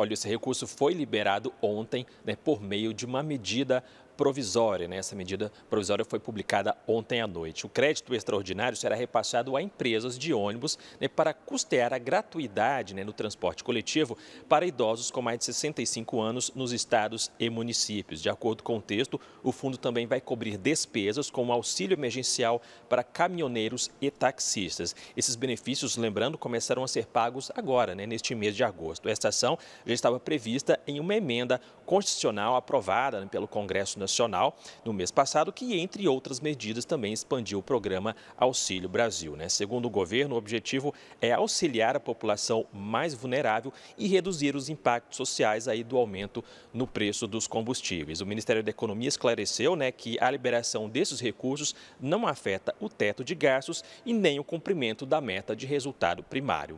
Olha, esse recurso foi liberado ontem né, por meio de uma medida provisória. Né? Essa medida provisória foi publicada ontem à noite. O crédito extraordinário será repassado a empresas de ônibus né, para custear a gratuidade né, no transporte coletivo para idosos com mais de 65 anos nos estados e municípios. De acordo com o texto, o fundo também vai cobrir despesas com auxílio emergencial para caminhoneiros e taxistas. Esses benefícios, lembrando, começaram a ser pagos agora, né, neste mês de agosto. Esta ação já estava prevista em uma emenda constitucional aprovada né, pelo Congresso Nacional Nacional no mês passado, que, entre outras medidas, também expandiu o programa Auxílio Brasil. Né? Segundo o governo, o objetivo é auxiliar a população mais vulnerável e reduzir os impactos sociais aí do aumento no preço dos combustíveis. O Ministério da Economia esclareceu né, que a liberação desses recursos não afeta o teto de gastos e nem o cumprimento da meta de resultado primário.